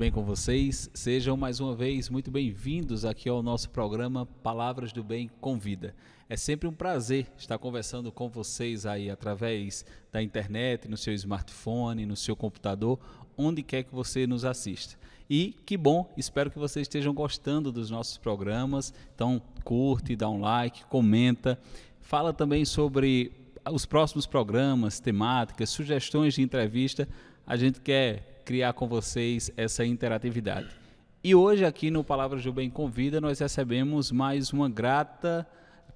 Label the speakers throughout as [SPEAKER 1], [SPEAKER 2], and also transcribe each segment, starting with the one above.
[SPEAKER 1] bem com vocês? Sejam mais uma vez muito bem-vindos aqui ao nosso programa Palavras do Bem com Vida. É sempre um prazer estar conversando com vocês aí através da internet, no seu smartphone, no seu computador, onde quer que você nos assista. E que bom, espero que vocês estejam gostando dos nossos programas. Então, curte, dá um like, comenta. Fala também sobre os próximos programas, temáticas, sugestões de entrevista. A gente quer criar com vocês essa interatividade. E hoje aqui no Palavras do Bem Convida nós recebemos mais uma grata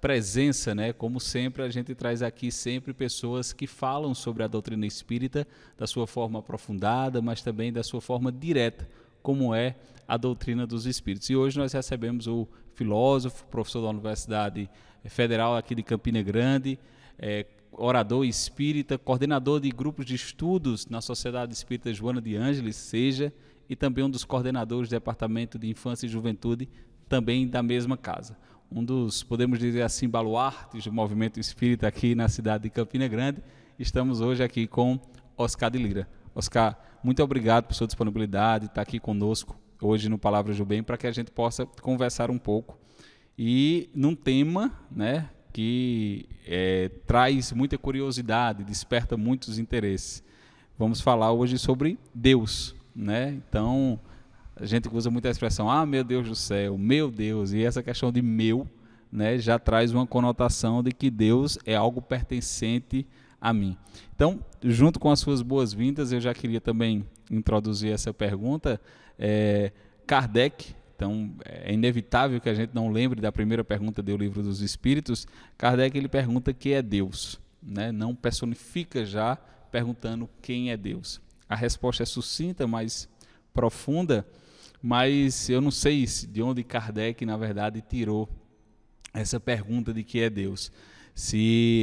[SPEAKER 1] presença, né? Como sempre, a gente traz aqui sempre pessoas que falam sobre a doutrina espírita da sua forma aprofundada, mas também da sua forma direta, como é a doutrina dos espíritos. E hoje nós recebemos o filósofo, professor da Universidade Federal aqui de Campina Grande, é, orador espírita, coordenador de grupos de estudos na Sociedade Espírita Joana de Ângeles, seja, e também um dos coordenadores do Departamento de Infância e Juventude, também da mesma casa. Um dos, podemos dizer assim, baluartes do movimento espírita aqui na cidade de Campina Grande. Estamos hoje aqui com Oscar de Lira. Oscar, muito obrigado por sua disponibilidade, estar tá aqui conosco hoje no Palavra do Bem, para que a gente possa conversar um pouco. E num tema, né, que é, traz muita curiosidade, desperta muitos interesses. Vamos falar hoje sobre Deus, né? Então, a gente usa muita expressão, ah, meu Deus do céu, meu Deus, e essa questão de meu, né, já traz uma conotação de que Deus é algo pertencente a mim. Então, junto com as suas boas-vindas, eu já queria também introduzir essa pergunta. É, Kardec então, é inevitável que a gente não lembre da primeira pergunta do Livro dos Espíritos. Kardec ele pergunta que é Deus, né? não personifica já perguntando quem é Deus. A resposta é sucinta, mas profunda, mas eu não sei de onde Kardec, na verdade, tirou essa pergunta de que é Deus. Se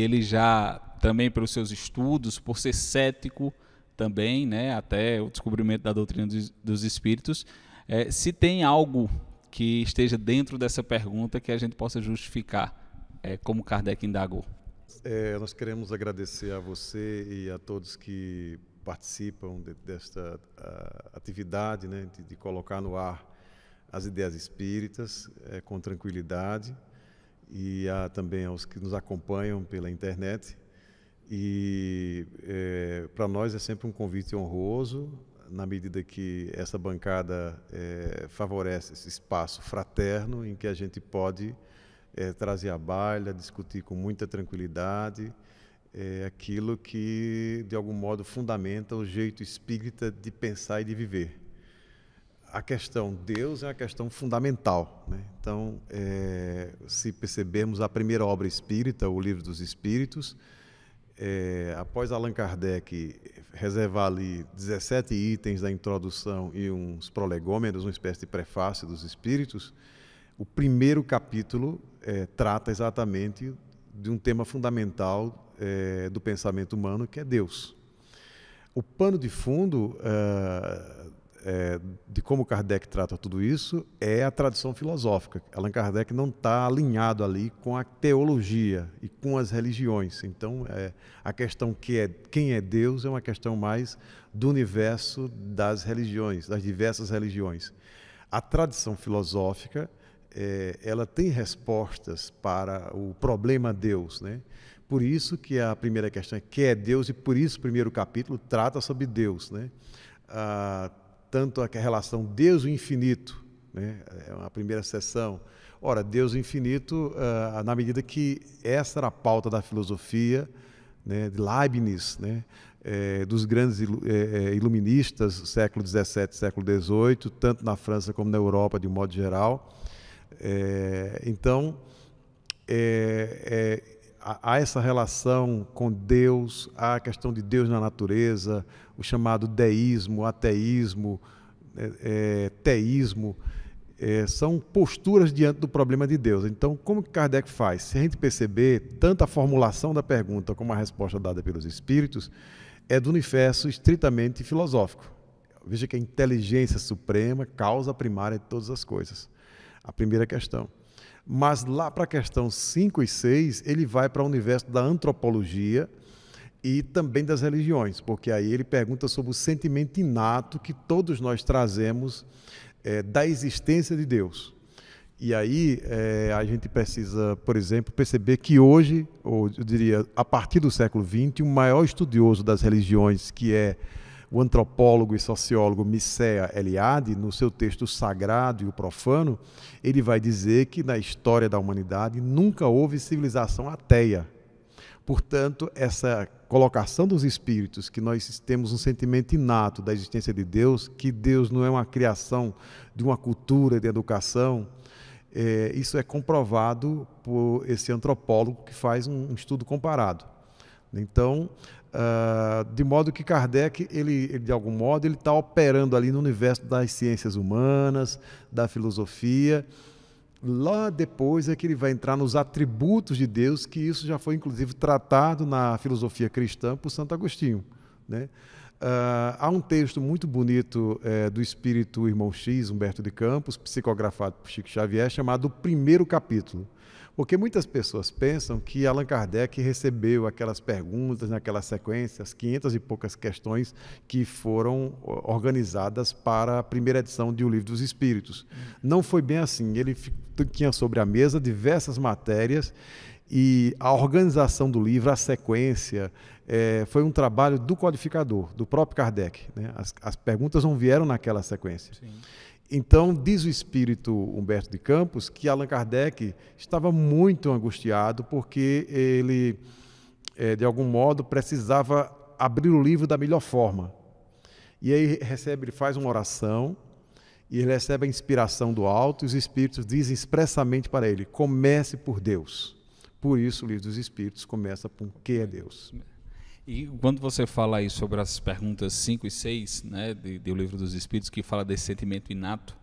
[SPEAKER 1] ele já, também pelos seus estudos, por ser cético também, né, até o descobrimento da doutrina dos espíritos, é, se tem algo que esteja dentro dessa pergunta que a gente possa justificar, é, como Kardec indagou.
[SPEAKER 2] É, nós queremos agradecer a você e a todos que participam de, desta a, atividade né, de, de, colocar no ar as ideias espíritas é, com tranquilidade e a, também aos que nos acompanham pela internet. E é, para nós é sempre um convite honroso na medida que essa bancada é, favorece esse espaço fraterno em que a gente pode é, trazer à baila, discutir com muita tranquilidade é, aquilo que, de algum modo, fundamenta o jeito espírita de pensar e de viver. A questão Deus é uma questão fundamental. Né? Então, é, se percebermos a primeira obra espírita, o Livro dos Espíritos, é, após Allan Kardec reservar ali 17 itens da introdução e uns prolegômenos, uma espécie de prefácio dos Espíritos, o primeiro capítulo é, trata exatamente de um tema fundamental é, do pensamento humano, que é Deus. O pano de fundo é, é, de como Kardec trata tudo isso é a tradição filosófica. Allan Kardec não está alinhado ali com a teologia e com as religiões. Então, é, a questão que é quem é Deus é uma questão mais do universo das religiões, das diversas religiões. A tradição filosófica é, ela tem respostas para o problema Deus, né? Por isso que a primeira questão é que é Deus e por isso o primeiro capítulo trata sobre Deus, né? Ah, tanto a relação Deus o infinito, né? é uma primeira sessão. Ora, Deus o infinito, uh, na medida que essa era a pauta da filosofia né, de Leibniz, né, é, dos grandes ilu é, iluministas do século XVII, século XVIII, tanto na França como na Europa, de um modo geral. É, então, é, há essa relação com Deus, há a questão de Deus na natureza, o chamado deísmo, ateísmo, né, é, teísmo, é, são posturas diante do problema de Deus. Então, como que Kardec faz? Se a gente perceber, tanto a formulação da pergunta como a resposta dada pelos espíritos é do universo estritamente filosófico. Veja que a inteligência suprema, causa primária de todas as coisas. A primeira questão. Mas lá para a questão 5 e 6, ele vai para o universo da antropologia e também das religiões, porque aí ele pergunta sobre o sentimento inato que todos nós trazemos é, da existência de Deus. E aí é, a gente precisa, por exemplo, perceber que hoje, ou eu diria a partir do século XX, o maior estudioso das religiões, que é o antropólogo e sociólogo Mircea Eliade, no seu texto Sagrado e o Profano, ele vai dizer que na história da humanidade nunca houve civilização ateia. Portanto, essa colocação dos espíritos, que nós temos um sentimento inato da existência de Deus, que Deus não é uma criação de uma cultura, de educação, é, isso é comprovado por esse antropólogo que faz um, um estudo comparado. Então, Uh, de modo que Kardec, ele, ele de algum modo, ele está operando ali no universo das ciências humanas, da filosofia. Lá depois é que ele vai entrar nos atributos de Deus, que isso já foi inclusive tratado na filosofia cristã por Santo Agostinho. Né? Uh, há um texto muito bonito é, do espírito irmão X, Humberto de Campos, psicografado por Chico Xavier, chamado O Primeiro Capítulo porque muitas pessoas pensam que Allan Kardec recebeu aquelas perguntas, naquela sequência, as 500 e poucas questões que foram organizadas para a primeira edição de O Livro dos Espíritos. Não foi bem assim. Ele tinha sobre a mesa diversas matérias e a organização do livro, a sequência, é, foi um trabalho do codificador, do próprio Kardec. Né? As, as, perguntas não vieram naquela sequência. Sim. Então, diz o espírito Humberto de Campos que Allan Kardec estava muito angustiado porque ele, eh, de algum modo, precisava abrir o livro da melhor forma. E aí recebe, ele faz uma oração e ele recebe a inspiração do alto e os espíritos dizem expressamente para ele: comece por Deus. Por isso, o livro dos espíritos começa por que é Deus. E
[SPEAKER 1] quando você fala aí sobre as perguntas 5 e 6 né, de, de O Livro dos Espíritos, que fala desse sentimento inato,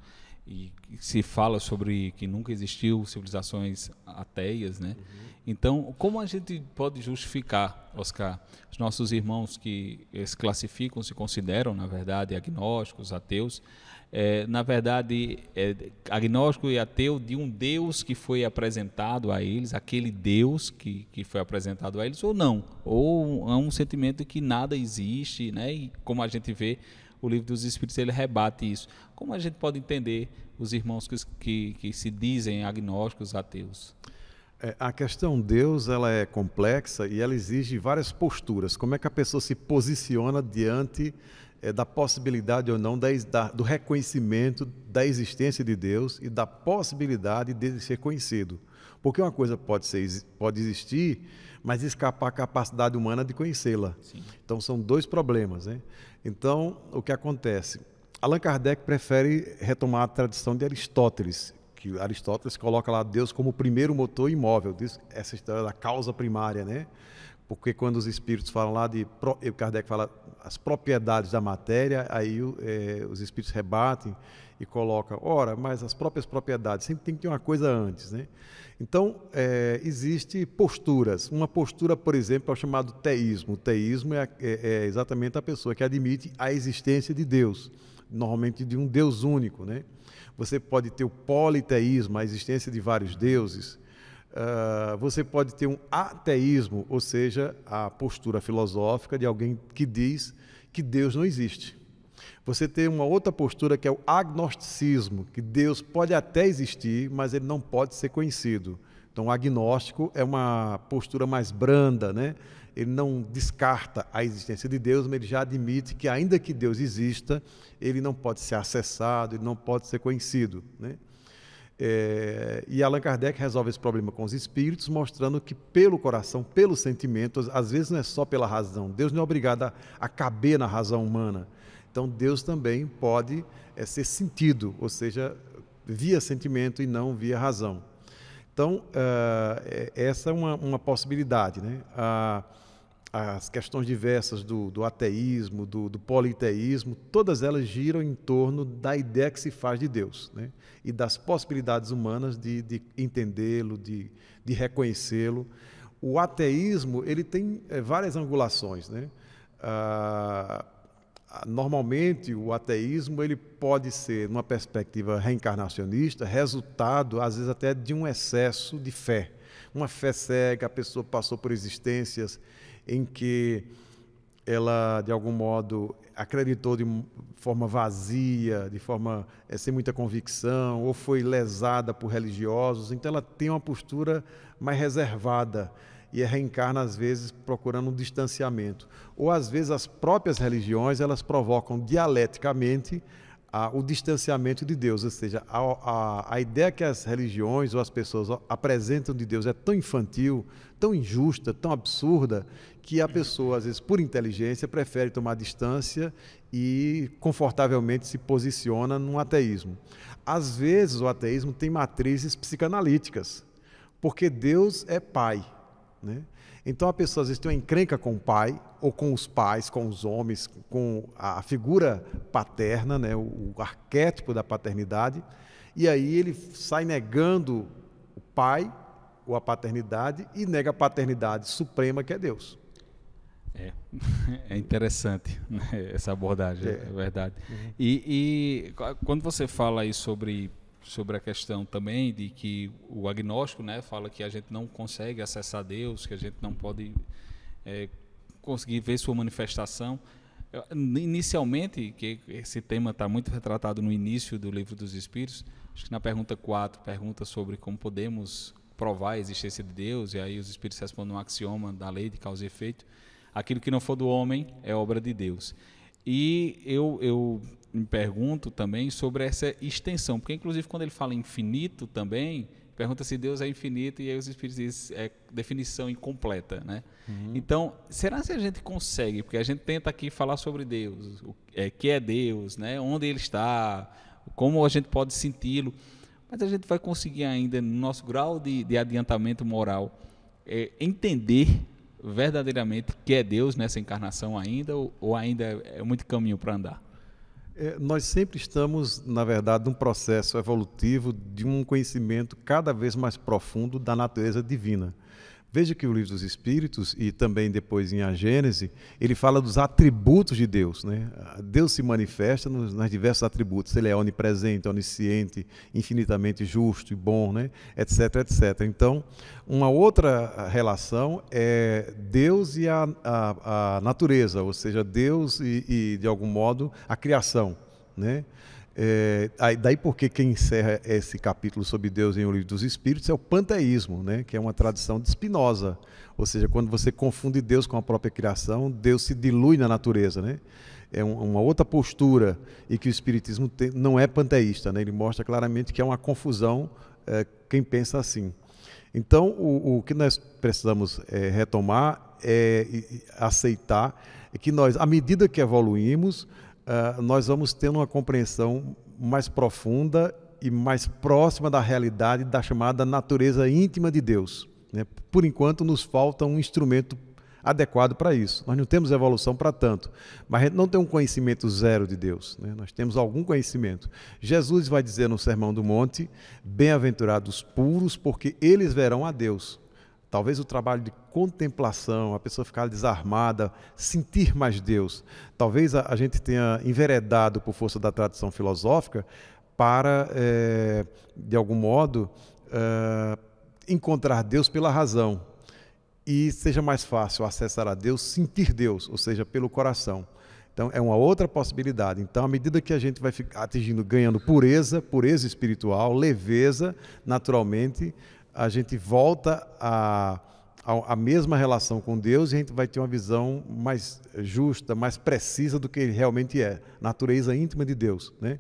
[SPEAKER 1] e se fala sobre que nunca existiu civilizações ateias, né? Uhum. Então, como a gente pode justificar, Oscar, os nossos irmãos que se classificam, se consideram, na verdade, agnósticos, ateus, é, na verdade, é, agnóstico e ateu de um Deus que foi apresentado a eles, aquele Deus que, que foi apresentado a eles, ou não, ou é um sentimento de que nada existe, né? e como a gente vê, o livro dos Espíritos ele rebate isso. Como a gente pode entender os irmãos que, que, que se dizem agnósticos, ateus?
[SPEAKER 2] É, a questão Deus ela é complexa e ela exige várias posturas. Como é que a pessoa se posiciona diante é, da possibilidade ou não da, da, do reconhecimento da existência de Deus e da possibilidade dele ser conhecido. Porque uma coisa pode, ser, pode existir, mas escapar a capacidade humana de conhecê-la. Então são dois problemas. Né? Então, o que acontece? Allan Kardec prefere retomar a tradição de Aristóteles, que Aristóteles coloca lá Deus como o primeiro motor imóvel, diz essa história da causa primária, né? Porque quando os espíritos falam lá de Kardec fala as propriedades da matéria, aí é, os espíritos rebatem e colocam, ora, mas as próprias propriedades, sempre tem que ter uma coisa antes. Né? Então, é, existe posturas. Uma postura, por exemplo, é o chamado teísmo. O teísmo é, é, é exatamente a pessoa que admite a existência de Deus, normalmente de um Deus único. Né? Você pode ter o politeísmo, a existência de vários deuses, ah, você pode ter um ateísmo, ou seja, a postura filosófica de alguém que diz que Deus não existe. Você tem uma outra postura que é o agnosticismo, que Deus pode até existir, mas ele não pode ser conhecido. Então, o agnóstico é uma postura mais branda, né? Ele não descarta a existência de Deus, mas ele já admite que, ainda que Deus exista, ele não pode ser acessado, ele não pode ser conhecido, né? É, e Allan Kardec resolve esse problema com os espíritos, mostrando que pelo coração, pelo sentimento, às vezes não é só pela razão. Deus não é obrigado a, a caber na razão humana. Então, Deus também pode é, ser sentido, ou seja, via sentimento e não via razão. Então, uh, essa é uma, uma possibilidade. Né? Uh, as questões diversas do, do ateísmo, do, do, politeísmo, todas elas giram em torno da ideia que se faz de Deus né? e das possibilidades humanas de, de entendê-lo, de, de reconhecê-lo. O ateísmo ele tem é, várias angulações. Né? Ah, normalmente, o ateísmo ele pode ser, numa perspectiva reencarnacionista, resultado, às vezes, até de um excesso de fé. Uma fé cega, a pessoa passou por existências em que ela, de algum modo, acreditou de forma vazia, de forma é, sem muita convicção, ou foi lesada por religiosos. Então, ela tem uma postura mais reservada e é reencarna às vezes procurando um distanciamento. Ou às vezes as próprias religiões elas provocam dialeticamente a, o distanciamento de Deus, ou seja, a, a, a, ideia que as religiões ou as pessoas apresentam de Deus é tão infantil, tão injusta, tão absurda, que a pessoa, às vezes, por inteligência, prefere tomar distância e confortavelmente se posiciona num ateísmo. Às vezes, o ateísmo tem matrizes psicanalíticas, porque Deus é pai. Né? Então a pessoa às vezes tem uma encrenca com o pai, ou com os pais, com os homens, com a figura paterna, né, o, o arquétipo da paternidade, e aí ele sai negando o pai ou a paternidade e nega a paternidade suprema que é Deus.
[SPEAKER 1] É, é interessante né, essa abordagem, é, é verdade.
[SPEAKER 2] Uhum. E, e,
[SPEAKER 1] quando você fala aí sobre sobre a questão também de que o agnóstico né, fala que a gente não consegue acessar Deus, que a gente não pode é, conseguir ver sua manifestação. inicialmente, que esse tema está muito retratado no início do Livro dos Espíritos, acho que na pergunta 4, pergunta sobre como podemos provar a existência de Deus, e aí os Espíritos respondem um axioma da lei de causa e efeito, aquilo que não for do homem é obra de Deus. E eu, eu me pergunto também sobre essa extensão, porque inclusive quando ele fala infinito também, pergunta se Deus é infinito e aí os espíritos dizem é definição incompleta, né? Uhum. Então, será que a gente consegue? Porque a gente tenta aqui falar sobre Deus, o é, que é Deus, né? Onde ele está, como a gente pode senti-lo, mas a gente vai conseguir ainda no nosso grau de, de adiantamento moral é, entender verdadeiramente quer é Deus nessa encarnação ainda ou, ou ainda é, é muito caminho para andar?
[SPEAKER 2] É, nós sempre estamos, na verdade, num processo evolutivo de um conhecimento cada vez mais profundo da natureza divina. Veja que o livro dos Espíritos e também depois em A Gênese, ele fala dos atributos de Deus. Né? Deus se manifesta nos, nas diversos atributos. Ele é onipresente, onisciente, infinitamente justo e bom, né? etc, etc. Então, uma outra relação é Deus e a, a, a natureza, ou seja, Deus e, e, de algum modo, a criação. Né? É, daí porque quem encerra esse capítulo sobre Deus em O Livro dos Espíritos é o panteísmo, né? que é uma tradição de Spinoza. Ou seja, quando você confunde Deus com a própria criação, Deus se dilui na natureza. Né? É um, uma outra postura e que o Espiritismo tem, não é panteísta. Né? Ele mostra claramente que é uma confusão é, quem pensa assim. Então, o, o que nós precisamos é, retomar é aceitar é que nós, à medida que evoluímos, ah, nós vamos tendo uma compreensão mais profunda e mais próxima da realidade da chamada natureza íntima de Deus. Né? Por enquanto, nos falta um instrumento adequado para isso. Nós não temos evolução para tanto, mas a gente não tem um conhecimento zero de Deus. Né? Nós temos algum conhecimento. Jesus vai dizer no Sermão do Monte: Bem-aventurados puros, porque eles verão a Deus. Talvez o trabalho de contemplação, a pessoa ficar desarmada, sentir mais Deus. Talvez a, a gente tenha enveredado, por força da tradição filosófica, para, é, de algum modo, é, encontrar Deus pela razão. E seja mais fácil acessar a Deus, sentir Deus, ou seja, pelo coração. Então, é uma outra possibilidade. Então, à medida que a gente vai atingindo, ganhando pureza, pureza espiritual, leveza, naturalmente, a gente volta à a, a, a, mesma relação com Deus e a gente vai ter uma visão mais justa, mais precisa do que ele realmente é, natureza íntima de Deus. Né?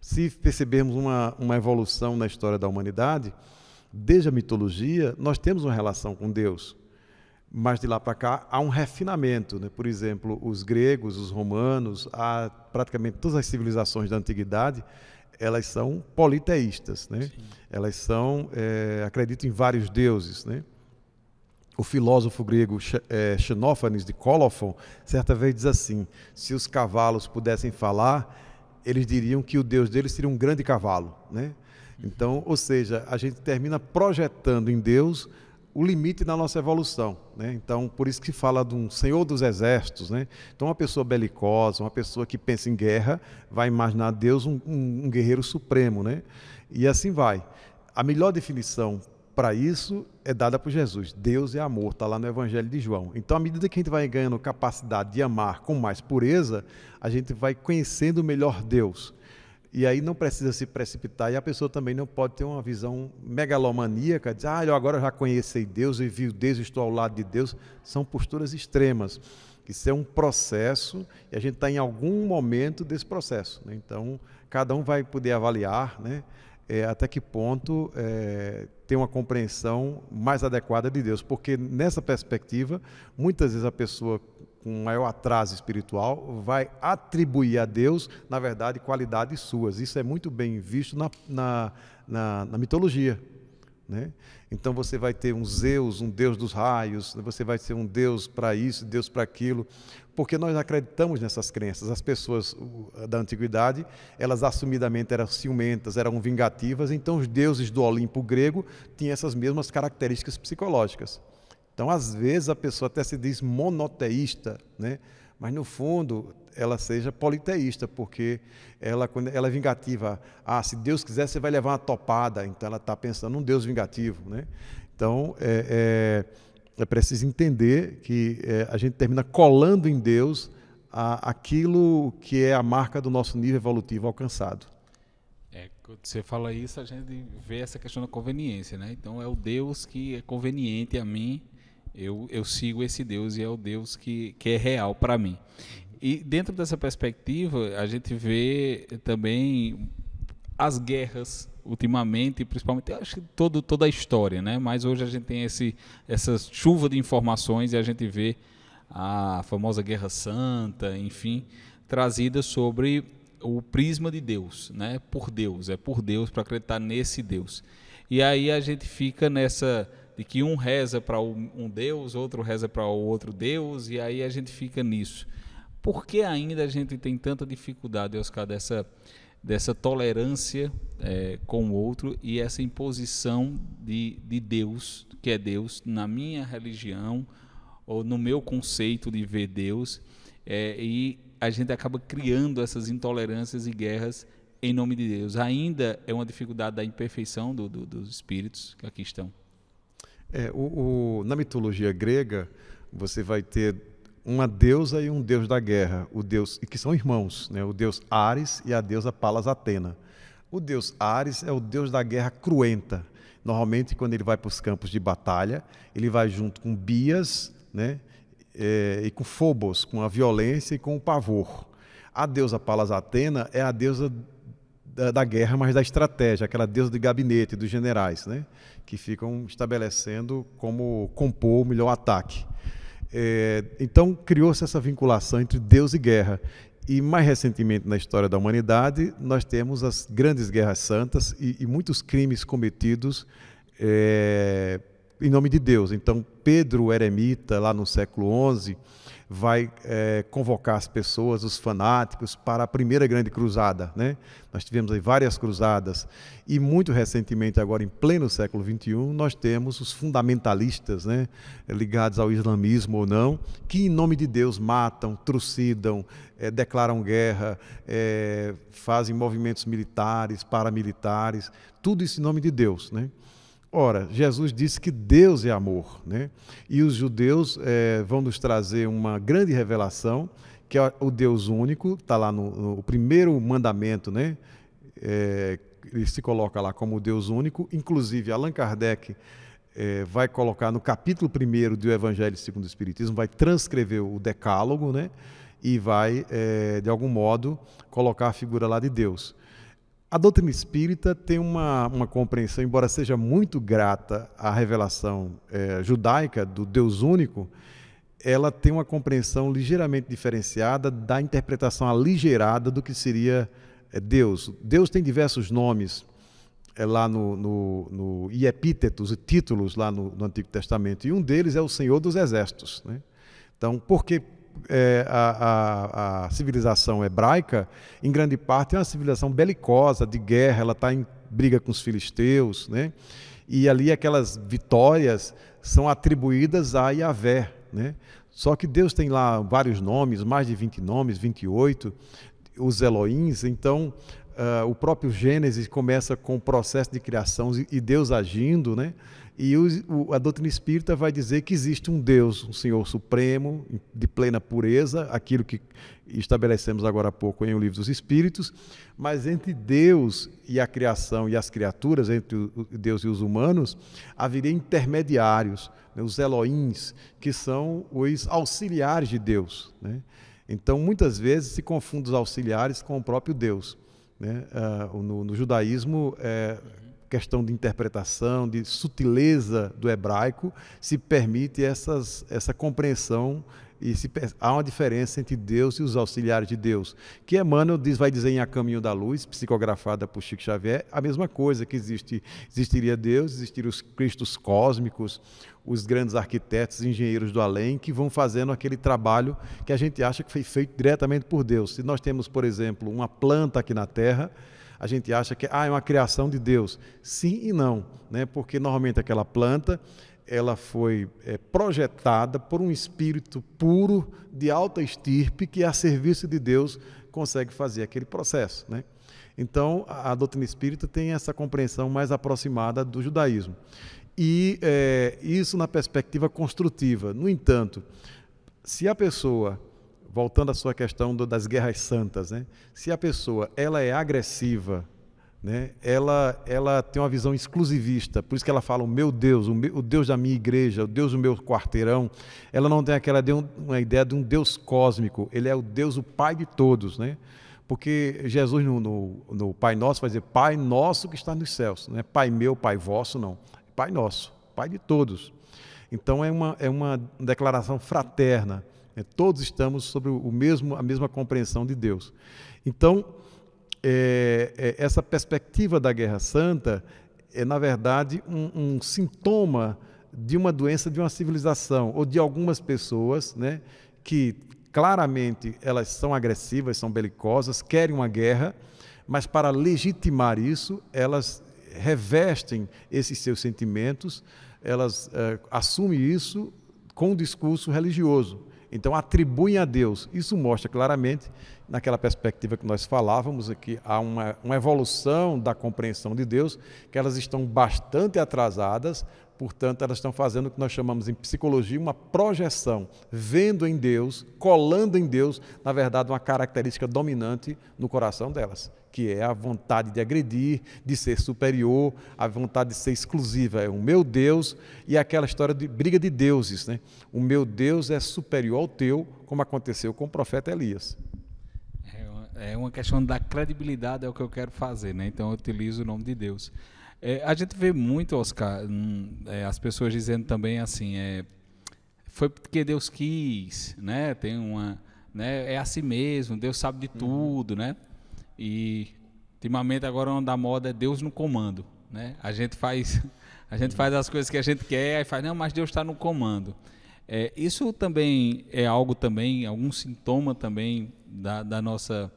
[SPEAKER 2] Se percebermos uma, uma evolução na história da humanidade, desde a mitologia, nós temos uma relação com Deus mas de lá para cá há um refinamento. Né? Por exemplo, os gregos, os romanos, há praticamente todas as civilizações da antiguidade, elas são politeístas, né? Sim. Elas são é, acreditam em vários deuses, né? O filósofo grego é, Xenófanes de Colophon certa vez diz assim: se os cavalos pudessem falar, eles diriam que o deus deles seria um grande cavalo, né? Uhum. Então, ou seja, a gente termina projetando em Deus o limite da nossa evolução. Né? Então, por isso que fala de um senhor dos exércitos. Né? Então, uma pessoa belicosa, uma pessoa que pensa em guerra, vai imaginar Deus um, um, um guerreiro supremo. Né? E assim vai. A melhor definição para isso é dada por Jesus. Deus é amor, está lá no Evangelho de João. Então, à medida que a gente vai ganhando capacidade de amar com mais pureza, a gente vai conhecendo melhor Deus. E aí não precisa se precipitar e a pessoa também não pode ter uma visão megalomaníaca, dizer, ah, eu agora já conheci Deus e vi Deus, estou ao lado de Deus. São posturas extremas. Isso é um processo e a gente está em algum momento desse processo. Né? Então, cada um vai poder avaliar, né? é, até que ponto é, uma compreensão mais adequada de Deus. Porque nessa perspectiva, muitas vezes a pessoa com maior atraso espiritual vai atribuir a Deus, na verdade, qualidades suas. Isso é muito bem visto na, na, na, na mitologia. Né? Então você vai ter um Zeus, um Deus dos raios, né? você vai ser um Deus para isso, Deus para aquilo porque nós acreditamos nessas crenças. As pessoas da antiguidade, elas assumidamente eram ciumentas, eram vingativas, então os deuses do Olimpo grego tinham essas mesmas características psicológicas. Então, às vezes, a pessoa até se diz monoteísta, né? mas no fundo ela seja politeísta, porque ela, quando ela é vingativa. Ah, se Deus quiser, você vai levar uma topada. Então, ela está pensando num Deus vingativo. Né? Então, é, é é preciso entender que é, a gente termina colando em Deus a, aquilo que é a marca do nosso nível evolutivo alcançado.
[SPEAKER 1] É, quando você fala isso, a gente vê essa questão da conveniência, né? Então é o Deus que é conveniente a mim, eu, eu sigo esse Deus e é o Deus que, que é real para mim. E dentro dessa perspectiva, a gente vê também as guerras ultimamente, principalmente, acho que todo, toda a história, né? Mas hoje a gente tem esse, essa chuva de informações e a gente vê a famosa Guerra Santa, enfim, trazida sobre o prisma de Deus, né? Por Deus, é por Deus para acreditar nesse Deus. E aí a gente fica nessa de que um reza para um Deus, outro reza para o outro Deus, e aí a gente fica nisso. Por que ainda a gente tem tanta dificuldade, Oscar, dessa dessa tolerância é, com o outro e essa imposição de, de Deus, que é Deus, na minha religião ou no meu conceito de ver Deus. É, e a gente acaba criando essas intolerâncias e guerras em nome de Deus. Ainda é uma dificuldade da imperfeição do, do, dos espíritos que aqui estão.
[SPEAKER 2] É, o, o, na mitologia grega, você vai ter uma deusa e um deus da guerra, o deus e que são irmãos, né? o deus Ares e a deusa Palas Atena. O deus Ares é o deus da guerra cruenta. Normalmente, quando ele vai para os campos de batalha, ele vai junto com Bias né? É, e com Phobos, com a violência e com o pavor. A deusa Palas Atena é a deusa da, da, guerra, mas da estratégia, aquela deusa do gabinete, dos generais, né? que ficam estabelecendo como compor o melhor ataque. É, então criou-se essa vinculação entre Deus e guerra. E mais recentemente na história da humanidade, nós temos as grandes guerras santas e, e muitos crimes cometidos é, em nome de Deus. Então, Pedro, eremita, lá no século XI, vai é, convocar as pessoas, os fanáticos, para a primeira grande cruzada. Né? Nós tivemos aí várias cruzadas e muito recentemente, agora em pleno século XXI, nós temos os fundamentalistas né, ligados ao islamismo ou não, que em nome de Deus matam, trucidam, é, declaram guerra, é, fazem movimentos militares, paramilitares, tudo isso em nome de Deus. Né? Ora, Jesus disse que Deus é amor, né? e os judeus é, vão nos trazer uma grande revelação, que é o Deus único, está lá no, no, primeiro mandamento, né? É, ele se coloca lá como Deus único, inclusive Allan Kardec é, vai colocar no capítulo primeiro do Evangelho segundo o Espiritismo, vai transcrever o decálogo, né? e vai, é, de algum modo, colocar a figura lá de Deus. A doutrina espírita tem uma, uma compreensão, embora seja muito grata à revelação é, judaica do Deus único, ela tem uma compreensão ligeiramente diferenciada da interpretação aligerada do que seria eh, Deus. Deus tem diversos nomes é, lá no, no, no, e epítetos e títulos lá no, no, Antigo Testamento, e um deles é o Senhor dos Exércitos. Né? Então, por que é, a, a, a, civilização hebraica, em grande parte, é uma civilização belicosa, de guerra, ela está em briga com os filisteus, né? e ali aquelas vitórias são atribuídas a Yahvé. Né? Só que Deus tem lá vários nomes, mais de 20 nomes, 28, os Elohims, então Uh, o próprio Gênesis começa com o processo de criação e Deus agindo, né? E o, a doutrina espírita vai dizer que existe um Deus, um Senhor Supremo, de plena pureza, aquilo que estabelecemos agora há pouco em O Livro dos Espíritos, mas entre Deus e a criação e as criaturas, entre Deus e os humanos, haveria intermediários, né, os Elohims, que são os auxiliares de Deus. Né? Então, muitas vezes se confunde os auxiliares com o próprio Deus. Né? Uh, no, no, judaísmo, é, questão de interpretação, de sutileza do hebraico, se permite essas, essa compreensão e se, há uma diferença entre Deus e os auxiliares de Deus. Que Emmanuel diz, vai dizer em A Caminho da Luz, psicografada por Chico Xavier, a mesma coisa, que existe, existiria Deus, existiriam os cristos cósmicos, os grandes arquitetos, engenheiros do além, que vão fazendo aquele trabalho que a gente acha que foi feito diretamente por Deus. Se nós temos, por exemplo, uma planta aqui na Terra, a gente acha que ah, é uma criação de Deus. Sim e não, né? porque normalmente aquela planta ela foi é, projetada por um espírito puro de alta estirpe que, a serviço de Deus, consegue fazer aquele processo. Né? Então, a, a doutrina espírita tem essa compreensão mais aproximada do judaísmo. E é, isso na perspectiva construtiva. No entanto, se a pessoa voltando à sua questão do, das guerras santas, né? se a pessoa ela é agressiva, né? ela, ela tem uma visão exclusivista, por isso que ela fala o meu Deus, o, meu, o Deus da minha igreja, o Deus do meu quarteirão, ela não tem aquela de um, uma ideia de um Deus cósmico, ele é o Deus, o Pai de todos, né? porque Jesus no, no, no Pai Nosso vai dizer Pai Nosso que está nos céus, não é Pai meu, Pai vosso, não, Pai Nosso, Pai de todos. Então é uma, é uma declaração fraterna, é, todos estamos sobre o mesmo, a mesma compreensão de Deus. Então, é, é, essa perspectiva da Guerra Santa é, na verdade, um, um, sintoma de uma doença de uma civilização ou de algumas pessoas né, que claramente elas são agressivas, são belicosas, querem uma guerra, mas para legitimar isso, elas revestem esses seus sentimentos, elas eh, assumem isso com um discurso religioso. Então, atribuem a Deus. Isso mostra claramente, naquela perspectiva que nós falávamos, que há uma, uma evolução da compreensão de Deus, que elas estão bastante atrasadas, portanto, elas estão fazendo o que nós chamamos em psicologia uma projeção, vendo em Deus, colando em Deus, na verdade, uma característica dominante no coração delas que é a vontade de agredir, de ser superior, a vontade de ser exclusiva, é o meu Deus e é aquela história de briga de deuses, né? O meu Deus é superior ao teu, como aconteceu com o profeta Elias.
[SPEAKER 1] É, é uma questão da credibilidade, é o que eu quero fazer, né? Então eu utilizo o nome de Deus. É, a gente vê muito, Oscar, hum, é, as pessoas dizendo também assim, é, foi porque Deus quis, né? Tem uma, né? É assim mesmo, Deus sabe de uhum. tudo, uhum. né? E ultimamente agora uma da moda é Deus no comando, né? A gente faz a gente faz as coisas que a gente quer, e faz não, mas Deus está no comando. É, isso também é algo também, algum sintoma também da, da nossa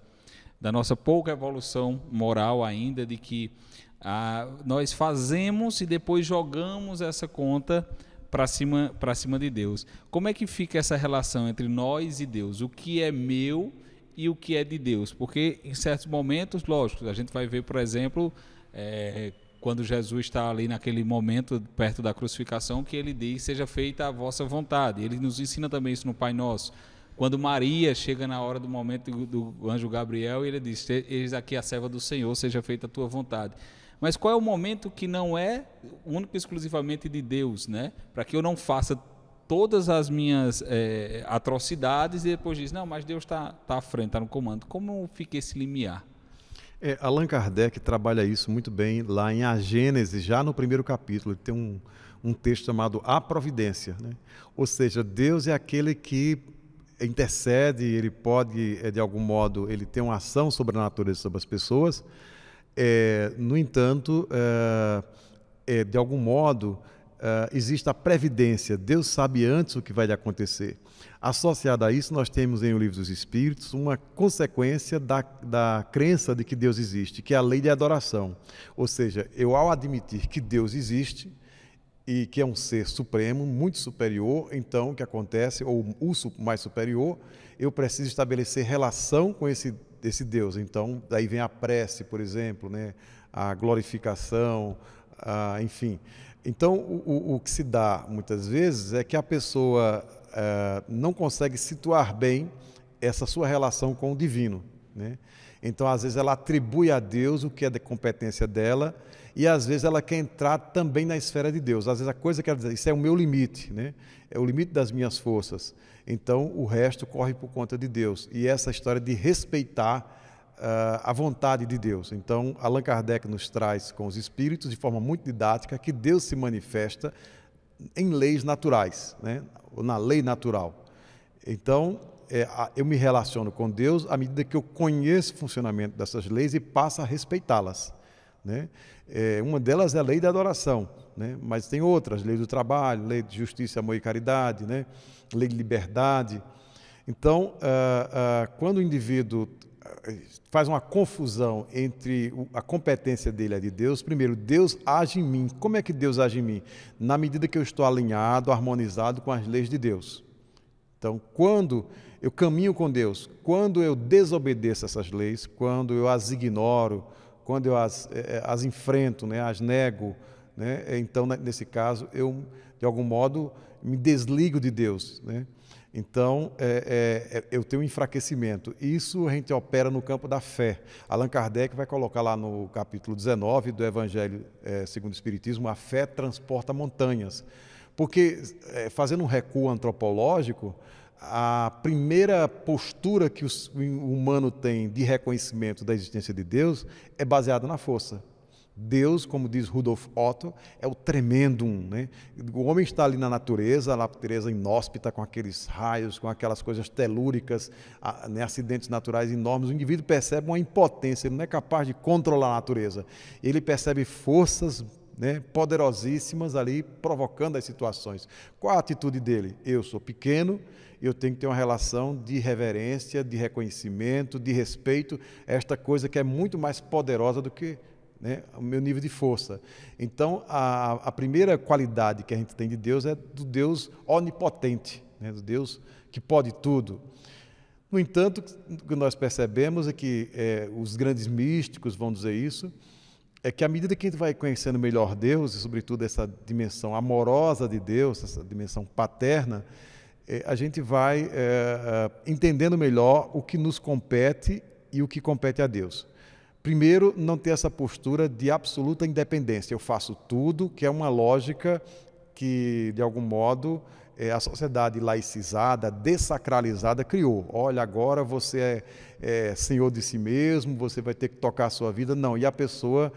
[SPEAKER 1] da nossa pouca evolução moral ainda de que a ah, nós fazemos e depois jogamos essa conta para cima para cima de Deus. Como é que fica essa relação entre nós e Deus? O que é meu e o que é de Deus. Porque em certos momentos, lógico, a gente vai ver, por exemplo, é, quando Jesus está ali naquele momento perto da crucificação, que ele diz: Seja feita a vossa vontade. Ele nos ensina também isso no Pai Nosso. Quando Maria chega na hora do momento do, do anjo Gabriel, ele diz: Eis aqui a serva do Senhor, seja feita a tua vontade. Mas qual é o momento que não é único e exclusivamente de Deus, né? Para que eu não faça todas as minhas é, atrocidades e depois diz, não, mas Deus está tá à frente, está no comando. Como fica esse limiar?
[SPEAKER 2] É, Allan Kardec trabalha isso muito bem lá em A Gênese, já no primeiro capítulo. Ele tem um, um texto chamado A Providência. Né? Ou seja, Deus é aquele que intercede, ele pode, eh, de algum modo, ele tem uma ação sobre a natureza, sobre as pessoas. É, no entanto, é, de algum modo, Uh, existe a previdência, Deus sabe antes o que vai lhe acontecer. Associada a isso, nós temos em O Livro dos Espíritos uma consequência da, da crença de que Deus existe, que é a lei de adoração. Ou seja, eu, ao admitir que Deus existe e que é um ser supremo, muito superior, então o que acontece, ou o mais superior, eu preciso estabelecer relação com esse, esse Deus. Então, daí vem a prece, por exemplo, né? a glorificação, ah, enfim. Então, o, o, que se dá muitas vezes é que a pessoa ah, não consegue situar bem essa sua relação com o divino. Né? Então, às vezes, ela atribui a Deus o que é da competência dela e, às vezes, ela quer entrar também na esfera de Deus. Às vezes, a coisa que ela diz, isso é o meu limite, né? é o limite das minhas forças. Então, o resto corre por conta de Deus. E essa história de respeitar a eh, vontade de Deus. Então, Allan Kardec nos traz com os espíritos, de forma muito didática, que Deus se manifesta em leis naturais, né? ou na lei natural. Então, é, eu me relaciono com Deus à medida que eu conheço o funcionamento dessas leis e passo a respeitá-las. Né? É, uma delas é a lei da adoração, né? mas tem outras, lei do trabalho, lei de justiça, amor e caridade, né? lei de liberdade. Então, quando o indivíduo faz uma confusão entre a competência dele e é a de Deus. Primeiro, Deus age em mim. Como é que Deus age em mim? Na medida que eu estou alinhado, harmonizado com as leis de Deus. Então, quando eu caminho com Deus, quando eu desobedeço essas leis, quando eu as ignoro, quando eu as, eh, eh, as enfrento, né, as nego, né, então, né, nesse caso, eu, de algum modo, me desligo de Deus. Né? Então, é, é, é, eu tenho um enfraquecimento. Isso a gente opera no campo da fé. Allan Kardec vai colocar lá no capítulo 19 do Evangelho é, segundo o Espiritismo: a fé transporta montanhas. Porque, é, fazendo um recuo antropológico, a primeira postura que o humano tem de reconhecimento da existência de Deus é baseada na força. Deus, como diz Rudolf Otto, é o tremendo Né? O homem está ali na natureza, a natureza inóspita, com aqueles raios, com aquelas coisas telúricas, né? acidentes naturais enormes. O indivíduo percebe uma impotência, ele não é capaz de controlar a natureza. Ele percebe forças né, poderosíssimas ali provocando as situações. Qual a atitude dele? Eu sou pequeno, eu tenho que ter uma relação de reverência, de reconhecimento, de respeito, esta coisa que é muito mais poderosa do que né, o meu nível de força. Então, a, a, primeira qualidade que a gente tem de Deus é do Deus onipotente, né, do Deus que pode tudo. No entanto, o que nós percebemos é que é, os grandes místicos vão dizer isso, é que à medida que a gente vai conhecendo melhor Deus, e sobretudo essa dimensão amorosa de Deus, essa dimensão paterna, é, a gente vai é, é entendendo melhor o que nos compete e o que compete a Deus. Primeiro, não ter essa postura de absoluta independência. Eu faço tudo, que é uma lógica que, de algum modo, eh, a sociedade laicizada, desacralizada, criou. Olha, agora você é, é, senhor de si mesmo, você vai ter que tocar a sua vida. Não, e a pessoa,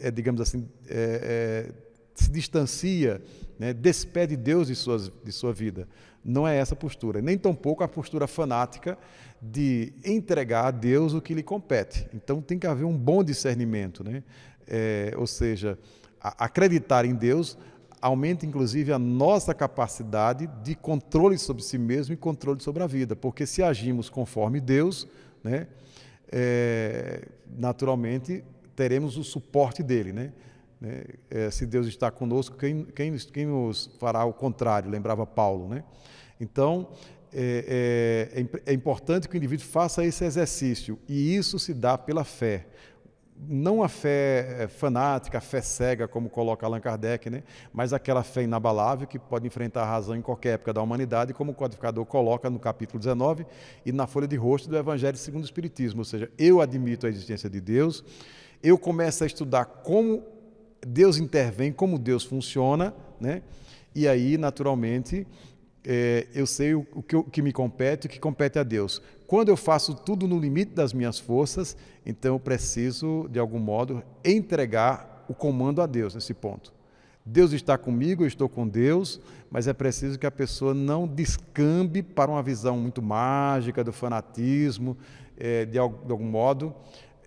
[SPEAKER 2] é, digamos assim, eh, se distancia, né, despede Deus de, suas, de sua vida. Não é essa postura, nem tampouco a postura fanática de entregar a Deus o que lhe compete. Então tem que haver um bom discernimento, né? É, ou seja, a, acreditar em Deus aumenta inclusive a nossa capacidade de controle sobre si mesmo e controle sobre a vida, porque se agimos conforme Deus, né, é, naturalmente teremos o suporte dele, né? né é, se Deus está conosco, quem, quem, quem nos fará o contrário? Lembrava Paulo, né? Então, é, é, é, é, importante que o indivíduo faça esse exercício e isso se dá pela fé. Não a fé é, fanática, a fé cega, como coloca Allan Kardec, né? mas aquela fé inabalável que pode enfrentar a razão em qualquer época da humanidade, como o codificador coloca no capítulo 19 e na folha de rosto do Evangelho segundo o Espiritismo. Ou seja, eu admito a existência de Deus, eu começo a estudar como Deus intervém, como Deus funciona, né? e aí, naturalmente, é, eu sei o, o, que, o, que, me compete e o que compete a Deus. Quando eu faço tudo no limite das minhas forças, então eu preciso, de algum modo, entregar o comando a Deus nesse ponto. Deus está comigo, eu estou com Deus, mas é preciso que a pessoa não descambe para uma visão muito mágica do fanatismo, é, de, algum, de algum modo,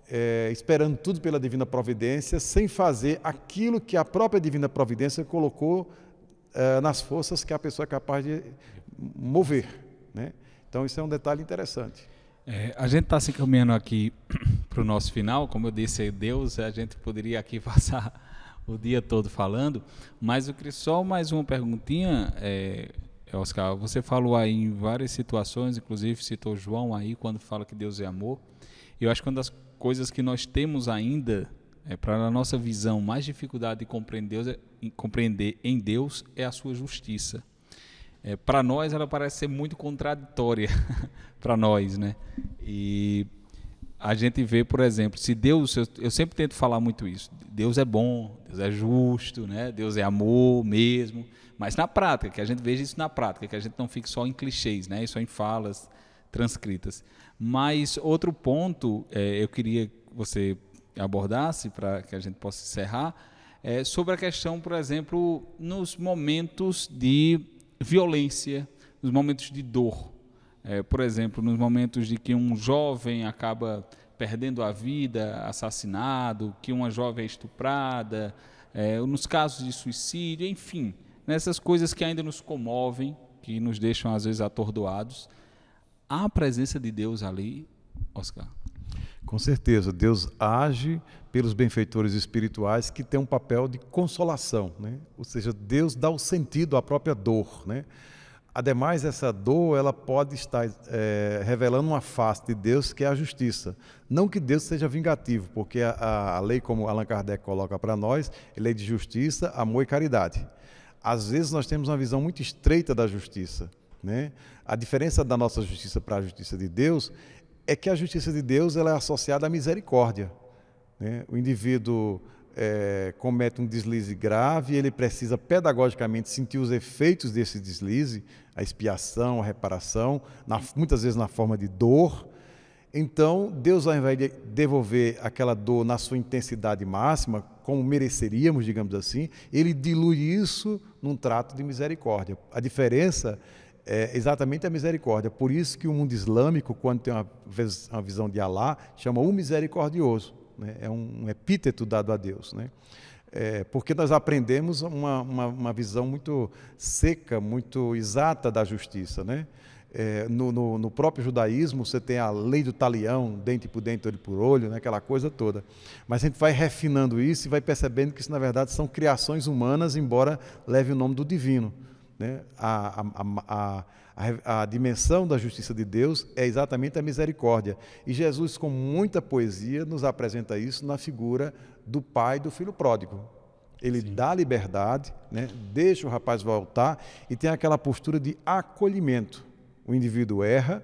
[SPEAKER 2] é, esperando tudo pela divina providência, sem fazer aquilo que a própria divina providência colocou eh, nas forças que a pessoa é capaz de mover. Né? Então, isso é um detalhe interessante.
[SPEAKER 1] É, a gente está se encaminhando aqui para o nosso final. Como eu disse, Deus, a gente poderia aqui passar o dia todo falando, mas eu queria só mais uma perguntinha, é, Oscar. Você falou aí em várias situações, inclusive citou João aí, quando fala que Deus é amor. Eu acho que uma das coisas que nós temos ainda é para a nossa visão, mais dificuldade de compreender, é, compreender em Deus é a sua justiça. É, para nós ela parece ser muito contraditória para nós, né? E a gente vê, por exemplo, se Deus, eu, eu, sempre tento falar muito isso, Deus é bom, Deus é justo, né? Deus é amor mesmo, mas na prática, que a gente veja isso na prática, que a gente não fique só em clichês, né? E só em falas transcritas. Mas outro ponto, é, eu queria que você abordasse, para que a gente possa encerrar, é sobre a questão, por exemplo, nos momentos de violência, nos momentos de dor. É, por exemplo, nos momentos de que um jovem acaba perdendo a vida, assassinado, que uma jovem é estuprada, é, nos casos de suicídio, enfim, nessas coisas que ainda nos comovem, que nos deixam às vezes atordoados, há a presença de Deus ali, Oscar?
[SPEAKER 2] Com certeza, Deus age pelos benfeitores espirituais que tem um papel de consolação, né? ou seja, Deus dá o sentido à própria dor. Né? Ademais, essa dor ela pode estar é, revelando uma face de Deus que é a justiça. Não que Deus seja vingativo, porque a, a lei, como Allan Kardec coloca para nós, é lei de justiça, amor e caridade. Às vezes nós temos uma visão muito estreita da justiça. Né? A diferença da nossa justiça para a justiça de Deus é que a justiça de Deus ela é associada à misericórdia. Né? O indivíduo é, comete um deslize grave, ele precisa pedagogicamente sentir os efeitos desse deslize, a expiação, a reparação, na, muitas vezes na forma de dor. Então, Deus, ao invés de devolver aquela dor na sua intensidade máxima, como mereceríamos, digamos assim, ele dilui isso num trato de misericórdia. A diferença é é exatamente a misericórdia. Por isso que o mundo islâmico, quando tem uma, uma visão de Alá, chama o misericordioso. Né? É um epíteto dado a Deus. Né? É, porque nós aprendemos uma, uma, uma, visão muito seca, muito exata da justiça. Né? É, no, no, no, próprio judaísmo, você tem a lei do talião, dente por dente, olho por olho, né? aquela coisa toda. Mas a gente vai refinando isso e vai percebendo que isso, na verdade, são criações humanas, embora leve o nome do divino. Né? A, a, a, a, dimensão da justiça de Deus é exatamente a misericórdia. E Jesus, com muita poesia, nos apresenta isso na figura do pai do filho pródigo. Ele Sim. dá liberdade, né? deixa o rapaz voltar e tem aquela postura de acolhimento. O indivíduo erra,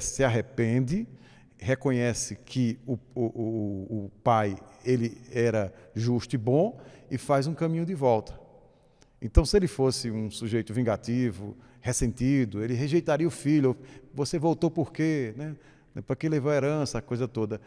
[SPEAKER 2] se arrepende, reconhece que o, o, o, o pai ele era justo e bom e faz um caminho de volta então, se ele fosse um sujeito vingativo, ressentido, ele rejeitaria o filho. Você voltou por quê? Né? Para que levou a herança, a coisa toda?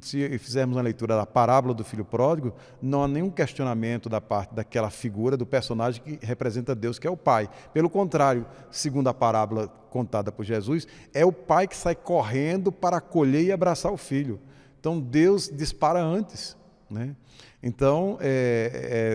[SPEAKER 2] Se fizermos uma leitura da parábola do filho pródigo, não há nenhum questionamento da parte daquela figura, do personagem que representa Deus, que é o pai. Pelo contrário, segundo a parábola contada por Jesus, é o pai que sai correndo para acolher e abraçar o filho. Então, Deus dispara antes. Né? Então, é,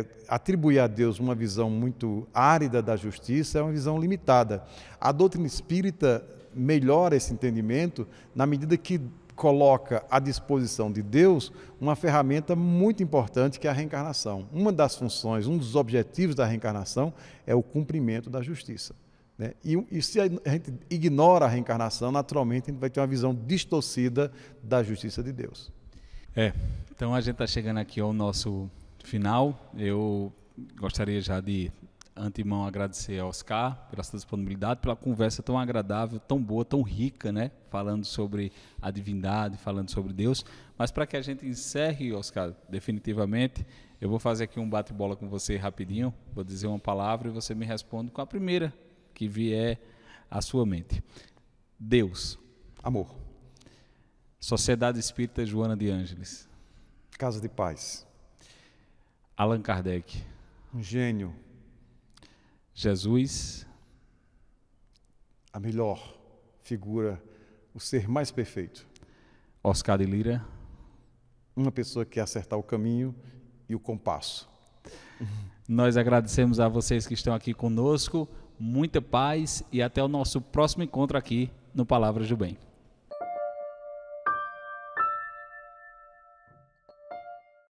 [SPEAKER 2] é, atribuir a Deus uma visão muito árida da justiça é uma visão limitada. A doutrina espírita melhora esse entendimento na medida que coloca à disposição de Deus uma ferramenta muito importante que é a reencarnação. Uma das funções, um dos objetivos da reencarnação é o cumprimento da justiça. Né? E, e, se a gente ignora a reencarnação, naturalmente a gente vai ter uma visão distorcida da justiça de Deus.
[SPEAKER 1] É, então a gente está chegando aqui ao nosso final. Eu gostaria já de antemão agradecer ao Oscar pela sua disponibilidade, pela conversa tão agradável, tão boa, tão rica, né? Falando sobre a divindade, falando sobre Deus. Mas para que a gente encerre, Oscar, definitivamente, eu vou fazer aqui um bate-bola com você rapidinho. Vou dizer uma palavra e você me responde com a primeira que vier à sua mente. Deus. Amor. Sociedade Espírita Joana de Ângeles. Casa de
[SPEAKER 2] Paz. Allan Kardec. Um gênio. Jesus. A melhor figura, o ser mais perfeito. Oscar de Lira. Uma pessoa que acertar o caminho e o compasso. Nós agradecemos a vocês que estão aqui
[SPEAKER 1] conosco. Muita paz e até o nosso próximo encontro aqui no Palavras do Bem.